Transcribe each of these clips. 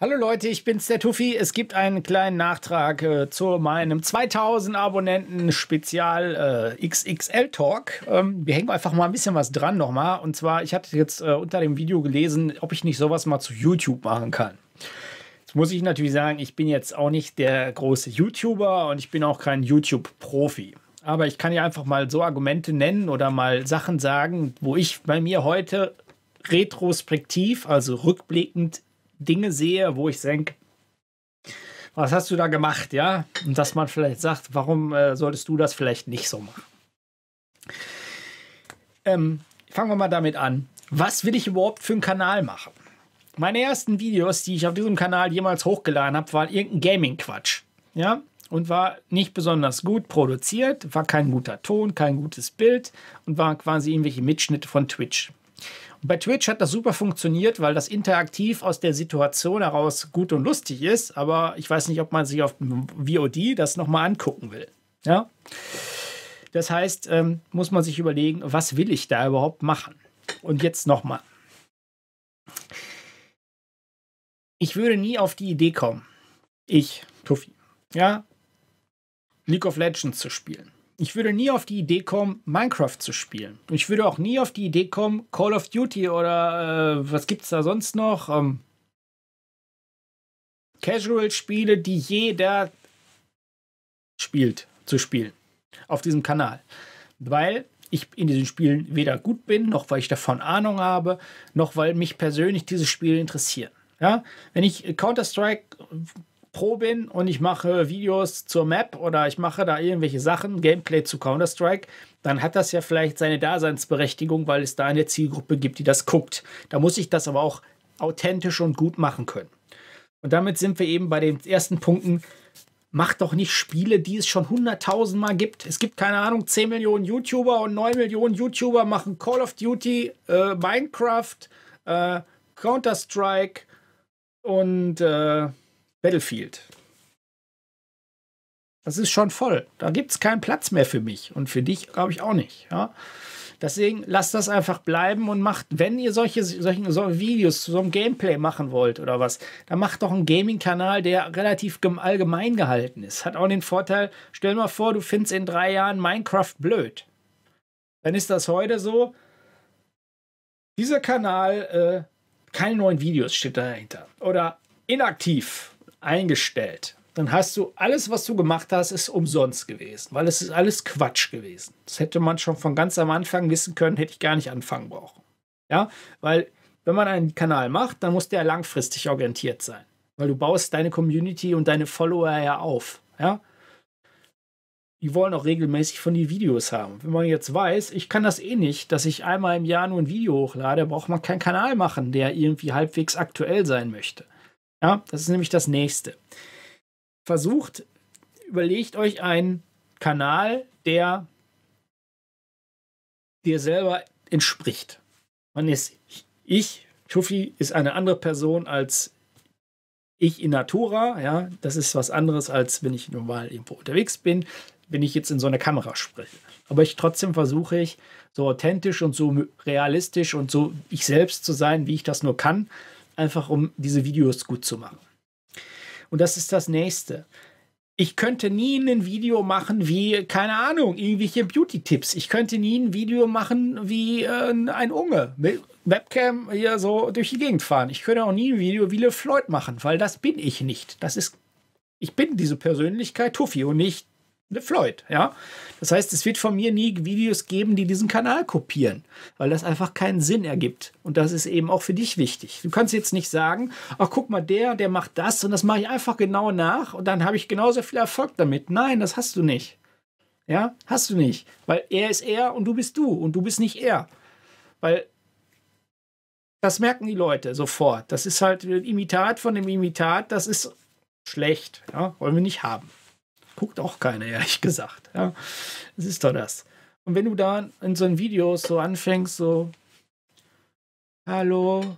Hallo Leute, ich bin's der Tuffy. Es gibt einen kleinen Nachtrag äh, zu meinem 2000 Abonnenten Spezial äh, XXL Talk. Ähm, wir hängen einfach mal ein bisschen was dran nochmal. Und zwar, ich hatte jetzt äh, unter dem Video gelesen, ob ich nicht sowas mal zu YouTube machen kann. Jetzt muss ich natürlich sagen, ich bin jetzt auch nicht der große YouTuber und ich bin auch kein YouTube-Profi. Aber ich kann ja einfach mal so Argumente nennen oder mal Sachen sagen, wo ich bei mir heute retrospektiv, also rückblickend Dinge sehe, wo ich denke, was hast du da gemacht, ja? Und dass man vielleicht sagt, warum äh, solltest du das vielleicht nicht so machen? Ähm, fangen wir mal damit an. Was will ich überhaupt für einen Kanal machen? Meine ersten Videos, die ich auf diesem Kanal jemals hochgeladen habe, waren irgendein Gaming-Quatsch. Ja, und war nicht besonders gut produziert, war kein guter Ton, kein gutes Bild und waren quasi irgendwelche Mitschnitte von Twitch. Bei Twitch hat das super funktioniert, weil das interaktiv aus der Situation heraus gut und lustig ist. Aber ich weiß nicht, ob man sich auf dem VOD das nochmal angucken will. Ja. Das heißt, ähm, muss man sich überlegen, was will ich da überhaupt machen? Und jetzt nochmal. Ich würde nie auf die Idee kommen, ich, Tuffy, ja, League of Legends zu spielen. Ich würde nie auf die Idee kommen, Minecraft zu spielen. Und ich würde auch nie auf die Idee kommen, Call of Duty oder äh, was gibt's da sonst noch? Ähm, Casual-Spiele, die jeder spielt, zu spielen. Auf diesem Kanal. Weil ich in diesen Spielen weder gut bin, noch weil ich davon Ahnung habe, noch weil mich persönlich diese Spiele interessieren. Ja? Wenn ich Counter-Strike Pro bin und ich mache Videos zur Map oder ich mache da irgendwelche Sachen, Gameplay zu Counter-Strike, dann hat das ja vielleicht seine Daseinsberechtigung, weil es da eine Zielgruppe gibt, die das guckt. Da muss ich das aber auch authentisch und gut machen können. Und damit sind wir eben bei den ersten Punkten. Macht doch nicht Spiele, die es schon 100.000 Mal gibt. Es gibt, keine Ahnung, 10 Millionen YouTuber und 9 Millionen YouTuber machen Call of Duty, äh, Minecraft, äh, Counter-Strike und äh, Battlefield. Das ist schon voll. Da gibt es keinen Platz mehr für mich und für dich, glaube ich, auch nicht. Ja? Deswegen lasst das einfach bleiben und macht, wenn ihr solche, solche, solche Videos zu so einem Gameplay machen wollt oder was, dann macht doch einen Gaming-Kanal, der relativ allgemein gehalten ist. Hat auch den Vorteil, stell mal vor, du findest in drei Jahren Minecraft blöd. Dann ist das heute so. Dieser Kanal, äh, keine neuen Videos steht dahinter. Oder inaktiv eingestellt, dann hast du alles, was du gemacht hast, ist umsonst gewesen, weil es ist alles Quatsch gewesen. Das hätte man schon von ganz am Anfang wissen können, hätte ich gar nicht anfangen brauchen. Ja, weil wenn man einen Kanal macht, dann muss der langfristig orientiert sein, weil du baust deine Community und deine Follower ja auf. Ja, die wollen auch regelmäßig von dir Videos haben. Wenn man jetzt weiß, ich kann das eh nicht, dass ich einmal im Jahr nur ein Video hochlade, braucht man keinen Kanal machen, der irgendwie halbwegs aktuell sein möchte. Ja, das ist nämlich das nächste. Versucht, überlegt euch einen Kanal, der dir selber entspricht. Man ist ich, Tuffy ist eine andere Person als ich in Natura. Ja, das ist was anderes, als wenn ich normal irgendwo unterwegs bin, wenn ich jetzt in so eine Kamera spreche. Aber ich trotzdem versuche ich, so authentisch und so realistisch und so ich selbst zu sein, wie ich das nur kann einfach um diese Videos gut zu machen. Und das ist das nächste. Ich könnte nie ein Video machen wie, keine Ahnung, irgendwelche Beauty-Tipps. Ich könnte nie ein Video machen wie äh, ein Unge mit Webcam hier so durch die Gegend fahren. Ich könnte auch nie ein Video wie Le Floyd machen, weil das bin ich nicht. Das ist, ich bin diese Persönlichkeit Tuffy und nicht Floyd, ja. Das heißt, es wird von mir nie Videos geben, die diesen Kanal kopieren, weil das einfach keinen Sinn ergibt. Und das ist eben auch für dich wichtig. Du kannst jetzt nicht sagen, ach guck mal, der, der macht das und das mache ich einfach genau nach und dann habe ich genauso viel Erfolg damit. Nein, das hast du nicht. Ja, hast du nicht, weil er ist er und du bist du und du bist nicht er. Weil das merken die Leute sofort. Das ist halt ein Imitat von dem Imitat, das ist schlecht, ja? wollen wir nicht haben guckt auch keiner, ehrlich gesagt. Ja, es ist doch das. Und wenn du da in so ein Video so anfängst, so, hallo,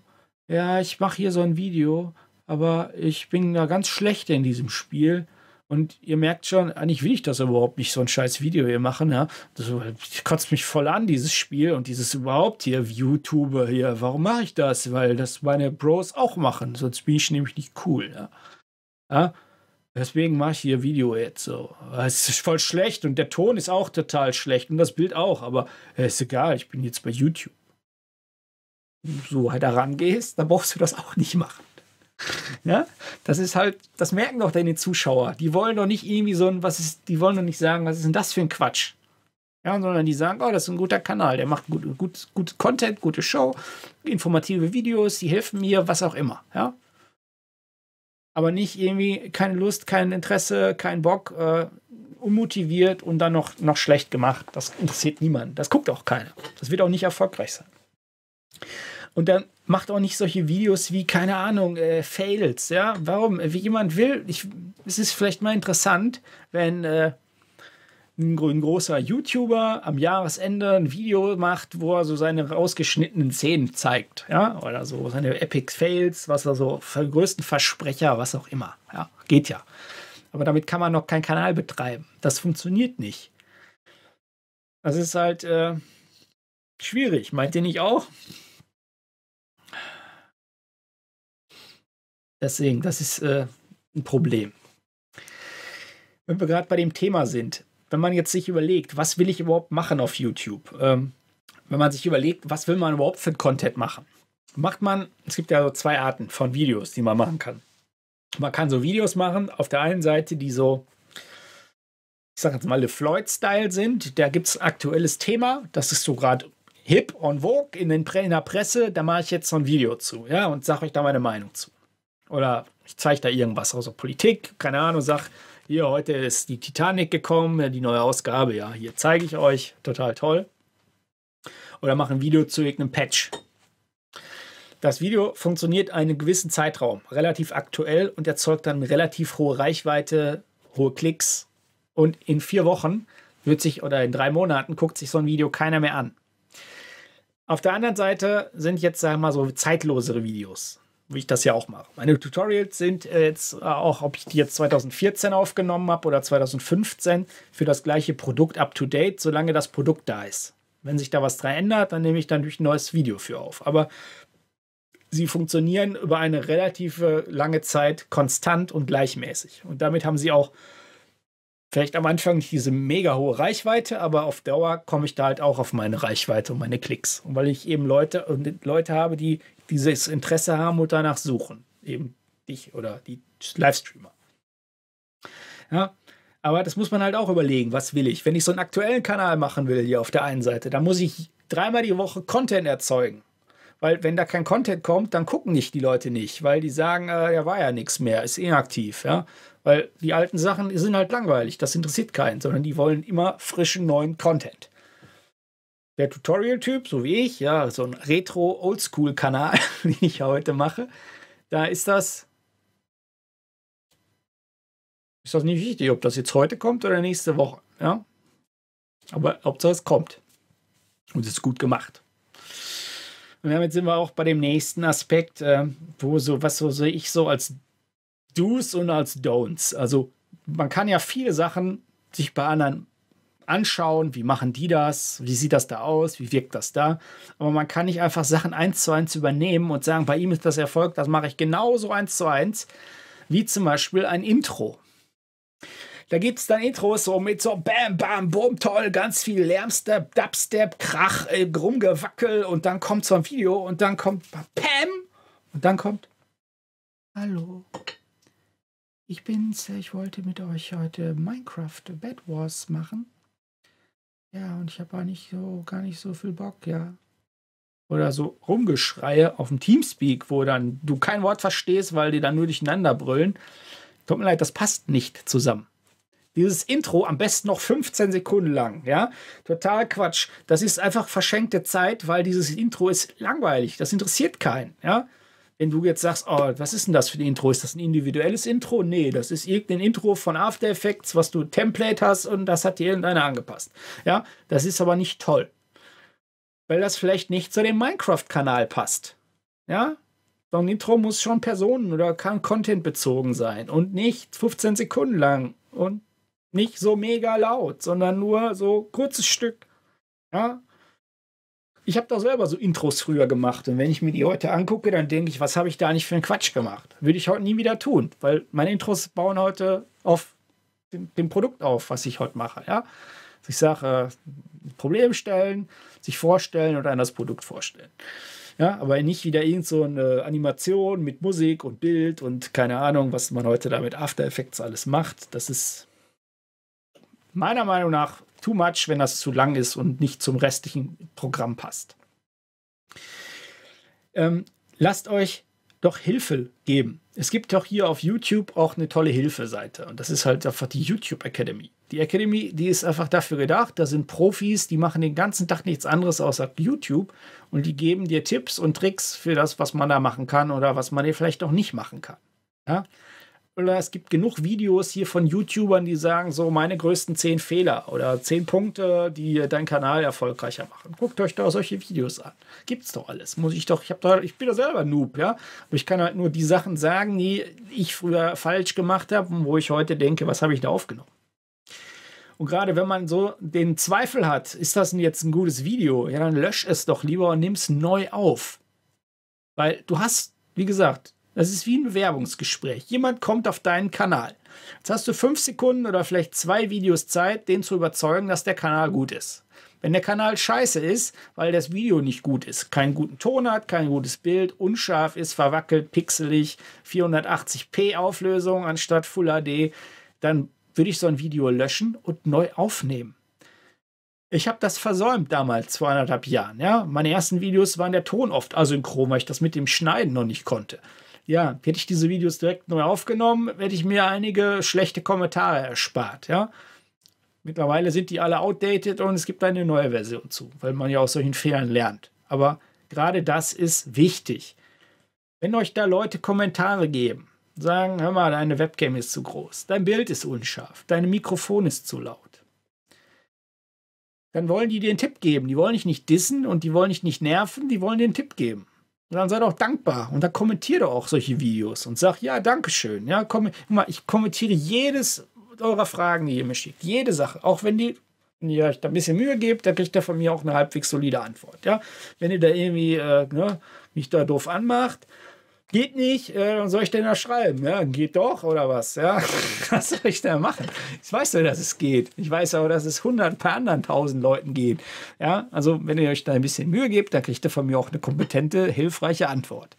ja, ich mache hier so ein Video, aber ich bin da ganz schlecht in diesem Spiel. Und ihr merkt schon, eigentlich will ich das überhaupt nicht, so ein scheiß Video hier machen. Ja? Das kotzt mich voll an, dieses Spiel und dieses überhaupt hier, YouTuber hier. Warum mache ich das? Weil das meine Bros auch machen, sonst bin ich nämlich nicht cool. Ja? ja? Deswegen mache ich hier video jetzt so. Es ist voll schlecht und der Ton ist auch total schlecht und das Bild auch, aber ist egal, ich bin jetzt bei YouTube. So halt rangehst, dann brauchst du das auch nicht machen. Ja, das ist halt, das merken doch deine Zuschauer. Die wollen doch nicht irgendwie so ein, was ist, die wollen doch nicht sagen, was ist denn das für ein Quatsch? Ja, sondern die sagen, oh, das ist ein guter Kanal, der macht gut, gut, gut Content, gute Show, informative Videos, die helfen mir, was auch immer. Ja, aber nicht irgendwie keine Lust, kein Interesse, kein Bock, äh, unmotiviert und dann noch, noch schlecht gemacht. Das interessiert niemanden. Das guckt auch keiner. Das wird auch nicht erfolgreich sein. Und dann macht auch nicht solche Videos wie, keine Ahnung, äh, Fails. Ja, warum? Wie jemand will, ich, es ist vielleicht mal interessant, wenn äh, ein, ein großer YouTuber am Jahresende ein Video macht, wo er so seine rausgeschnittenen Szenen zeigt, ja, oder so seine Epic Fails, was er so für größten Versprecher, was auch immer, ja, geht ja. Aber damit kann man noch keinen Kanal betreiben. Das funktioniert nicht. Das ist halt äh, schwierig, meint ihr nicht auch? Deswegen, das ist äh, ein Problem. Wenn wir gerade bei dem Thema sind, wenn man jetzt sich überlegt, was will ich überhaupt machen auf YouTube? Ähm, wenn man sich überlegt, was will man überhaupt für Content machen? Macht man, es gibt ja so zwei Arten von Videos, die man machen kann. Man kann so Videos machen, auf der einen Seite, die so, ich sag jetzt mal, Le Floyd-Style sind. Da gibt es aktuelles Thema, das ist so gerade hip und vogue in, den in der Presse, da mache ich jetzt so ein Video zu, ja, und sage euch da meine Meinung zu. Oder ich zeige da irgendwas aus der Politik, keine Ahnung, sag, hier, heute ist die Titanic gekommen, die neue Ausgabe, ja, hier zeige ich euch, total toll. Oder mache ein Video zu irgendeinem Patch. Das Video funktioniert einen gewissen Zeitraum, relativ aktuell und erzeugt dann relativ hohe Reichweite, hohe Klicks. Und in vier Wochen wird sich oder in drei Monaten guckt sich so ein Video keiner mehr an. Auf der anderen Seite sind jetzt, sagen wir mal, so zeitlosere Videos wie ich das ja auch mache. Meine Tutorials sind äh, jetzt äh, auch, ob ich die jetzt 2014 aufgenommen habe oder 2015, für das gleiche Produkt up to date, solange das Produkt da ist. Wenn sich da was dran ändert, dann nehme ich dann durch ein neues Video für auf. Aber sie funktionieren über eine relativ lange Zeit konstant und gleichmäßig. Und damit haben sie auch Vielleicht am Anfang nicht diese mega hohe Reichweite, aber auf Dauer komme ich da halt auch auf meine Reichweite und meine Klicks. Und weil ich eben Leute, Leute habe, die dieses Interesse haben und danach suchen. Eben dich oder die Livestreamer. Ja, aber das muss man halt auch überlegen, was will ich. Wenn ich so einen aktuellen Kanal machen will hier auf der einen Seite, dann muss ich dreimal die Woche Content erzeugen. Weil wenn da kein Content kommt, dann gucken nicht die Leute nicht, weil die sagen, äh, da war ja nichts mehr, ist inaktiv. Ja? Weil die alten Sachen sind halt langweilig, das interessiert keinen, sondern die wollen immer frischen neuen Content. Der Tutorial-Typ, so wie ich, ja, so ein Retro-Oldschool-Kanal, den ich heute mache, da ist das. Ist das nicht wichtig, ob das jetzt heute kommt oder nächste Woche, ja? Aber ob das kommt. Und es ist gut gemacht. Und damit sind wir auch bei dem nächsten Aspekt, äh, wo so, was so sehe ich so als Do's und als Don'ts. Also man kann ja viele Sachen sich bei anderen anschauen, wie machen die das, wie sieht das da aus, wie wirkt das da. Aber man kann nicht einfach Sachen eins zu eins übernehmen und sagen, bei ihm ist das Erfolg, das mache ich genauso eins zu eins, wie zum Beispiel ein Intro. Da gibt es dann Intros so mit so Bam, Bam, Boom, toll, ganz viel Lärmstep, Dubstep, Krach, äh, und dann kommt so ein Video und dann kommt Pam und dann kommt Hallo. Ich bin's, ich wollte mit euch heute Minecraft Bed Wars machen. Ja, und ich habe eigentlich so gar nicht so viel Bock, ja. Oder so Rumgeschreie auf dem Teamspeak, wo dann du kein Wort verstehst, weil die dann nur durcheinander brüllen. Tut mir leid, das passt nicht zusammen. Dieses Intro am besten noch 15 Sekunden lang, ja? Total Quatsch. Das ist einfach verschenkte Zeit, weil dieses Intro ist langweilig. Das interessiert keinen, ja? wenn du jetzt sagst, oh, was ist denn das für ein Intro? Ist das ein individuelles Intro? Nee, das ist irgendein Intro von After Effects, was du Template hast und das hat dir irgendeiner angepasst. Ja, das ist aber nicht toll. Weil das vielleicht nicht zu dem Minecraft-Kanal passt. Ja, so ein Intro muss schon Personen oder kann Content bezogen sein und nicht 15 Sekunden lang und nicht so mega laut, sondern nur so kurzes Stück. Ja, ich habe da selber so Intros früher gemacht und wenn ich mir die heute angucke, dann denke ich, was habe ich da nicht für einen Quatsch gemacht? Würde ich heute nie wieder tun, weil meine Intros bauen heute auf dem, dem Produkt auf, was ich heute mache. Ja? Also ich sage, äh, Problem stellen, sich vorstellen oder an das Produkt vorstellen. Ja, aber nicht wieder irgend so eine Animation mit Musik und Bild und keine Ahnung, was man heute da mit After Effects alles macht. Das ist meiner Meinung nach too much, wenn das zu lang ist und nicht zum restlichen Programm passt. Ähm, lasst euch doch Hilfe geben. Es gibt doch hier auf YouTube auch eine tolle Hilfeseite und das ist halt einfach die YouTube Academy. Die Academy, die ist einfach dafür gedacht, da sind Profis, die machen den ganzen Tag nichts anderes außer YouTube und die geben dir Tipps und Tricks für das, was man da machen kann oder was man dir vielleicht auch nicht machen kann. Ja? es gibt genug Videos hier von YouTubern, die sagen so meine größten zehn Fehler oder zehn Punkte, die deinen Kanal erfolgreicher machen. Guckt euch doch solche Videos an. Gibt's doch alles. Muss ich doch, ich habe doch, ich bin doch selber Noob, ja. Aber ich kann halt nur die Sachen sagen, die ich früher falsch gemacht habe und wo ich heute denke, was habe ich da aufgenommen? Und gerade wenn man so den Zweifel hat, ist das jetzt ein gutes Video? Ja, dann lösch es doch lieber und nimm es neu auf. Weil du hast, wie gesagt, das ist wie ein Werbungsgespräch. Jemand kommt auf deinen Kanal. Jetzt hast du fünf Sekunden oder vielleicht zwei Videos Zeit, den zu überzeugen, dass der Kanal gut ist. Wenn der Kanal scheiße ist, weil das Video nicht gut ist, keinen guten Ton hat, kein gutes Bild, unscharf ist, verwackelt, pixelig, 480p Auflösung anstatt Full HD, dann würde ich so ein Video löschen und neu aufnehmen. Ich habe das versäumt damals, vor anderthalb Jahren. Ja? Meine ersten Videos waren der Ton oft asynchron, weil ich das mit dem Schneiden noch nicht konnte ja, hätte ich diese Videos direkt neu aufgenommen, hätte ich mir einige schlechte Kommentare erspart, ja. Mittlerweile sind die alle outdated und es gibt eine neue Version zu, weil man ja aus solchen Fehlern lernt. Aber gerade das ist wichtig. Wenn euch da Leute Kommentare geben, sagen, hör mal, deine Webcam ist zu groß, dein Bild ist unscharf, dein Mikrofon ist zu laut. Dann wollen die dir einen Tipp geben. Die wollen dich nicht dissen und die wollen dich nicht nerven, die wollen dir einen Tipp geben. Und dann sei doch dankbar und da kommentiere auch solche Videos und sag, ja, Dankeschön. Ja, komm, mal, ich kommentiere jedes eurer Fragen, die ihr mir schickt. Jede Sache. Auch wenn die, wenn ihr euch da ein bisschen Mühe gebt, dann kriegt ihr von mir auch eine halbwegs solide Antwort. Ja, wenn ihr da irgendwie äh, ne, mich da doof anmacht, geht nicht, äh, soll ich denn da schreiben? Ja, geht doch oder was? Ja, was soll ich da machen? Ich weiß ja, dass es geht. Ich weiß aber, dass es hundert paar anderen tausend Leuten geht. Ja, also wenn ihr euch da ein bisschen Mühe gebt, dann kriegt ihr von mir auch eine kompetente, hilfreiche Antwort.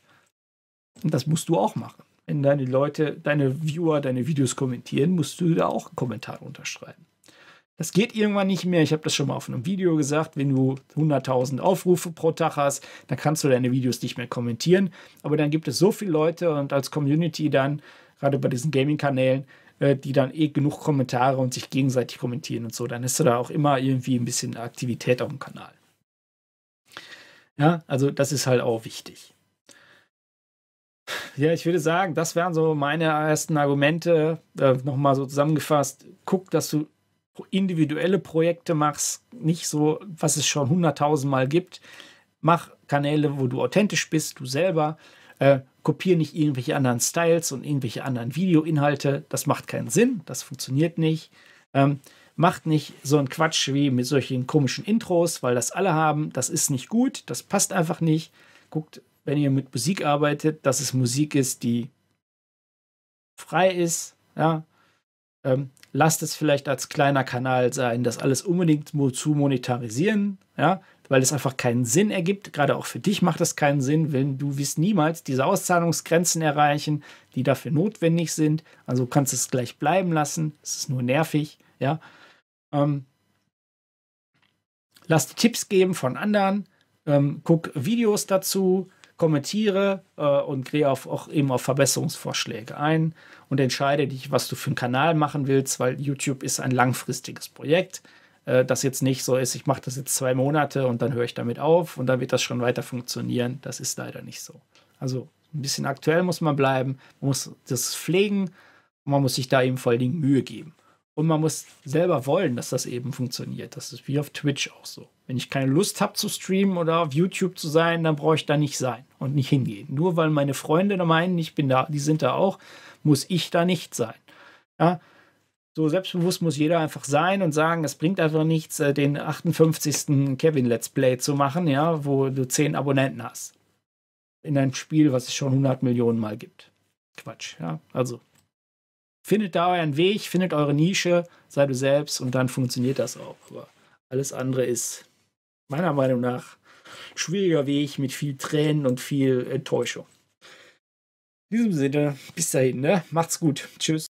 Und das musst du auch machen. Wenn deine Leute, deine Viewer, deine Videos kommentieren, musst du da auch einen Kommentar unterschreiben. Das geht irgendwann nicht mehr. Ich habe das schon mal auf einem Video gesagt. Wenn du 100.000 Aufrufe pro Tag hast, dann kannst du deine Videos nicht mehr kommentieren. Aber dann gibt es so viele Leute und als Community dann, gerade bei diesen Gaming-Kanälen, äh, die dann eh genug Kommentare und sich gegenseitig kommentieren und so. Dann hast du da auch immer irgendwie ein bisschen Aktivität auf dem Kanal. Ja, also das ist halt auch wichtig. Ja, ich würde sagen, das wären so meine ersten Argumente. Äh, Nochmal so zusammengefasst. Guck, dass du individuelle Projekte machst, nicht so, was es schon hunderttausendmal gibt. Mach Kanäle, wo du authentisch bist, du selber. Äh, kopiere nicht irgendwelche anderen Styles und irgendwelche anderen Videoinhalte. Das macht keinen Sinn, das funktioniert nicht. Ähm, macht nicht so einen Quatsch wie mit solchen komischen Intros, weil das alle haben. Das ist nicht gut, das passt einfach nicht. Guckt, wenn ihr mit Musik arbeitet, dass es Musik ist, die frei ist, ja, ähm, lasst es vielleicht als kleiner Kanal sein, das alles unbedingt zu monetarisieren, ja, weil es einfach keinen Sinn ergibt. Gerade auch für dich macht es keinen Sinn, wenn du wirst niemals diese Auszahlungsgrenzen erreichen, die dafür notwendig sind. Also kannst es gleich bleiben lassen. Es ist nur nervig, ja. Ähm, lass dir Tipps geben von anderen. Ähm, guck Videos dazu kommentiere äh, und gehe auf, auch eben auf Verbesserungsvorschläge ein und entscheide dich, was du für einen Kanal machen willst, weil YouTube ist ein langfristiges Projekt, äh, das jetzt nicht so ist, ich mache das jetzt zwei Monate und dann höre ich damit auf und dann wird das schon weiter funktionieren. Das ist leider nicht so. Also ein bisschen aktuell muss man bleiben, man muss das pflegen und man muss sich da eben vor allen Dingen Mühe geben. Und man muss selber wollen, dass das eben funktioniert. Das ist wie auf Twitch auch so. Wenn ich keine Lust habe zu streamen oder auf YouTube zu sein, dann brauche ich da nicht sein und nicht hingehen. Nur weil meine Freunde da meinen, ich bin da, die sind da auch, muss ich da nicht sein. Ja? So selbstbewusst muss jeder einfach sein und sagen, es bringt einfach nichts, äh, den 58. Kevin Let's Play zu machen, ja, wo du 10 Abonnenten hast. In einem Spiel, was es schon 100 Millionen Mal gibt. Quatsch, ja. Also findet da euren Weg, findet eure Nische, sei du selbst und dann funktioniert das auch. Aber alles andere ist meiner Meinung nach schwieriger Weg mit viel Tränen und viel Enttäuschung. In diesem Sinne, bis dahin, ne? Macht's gut. Tschüss.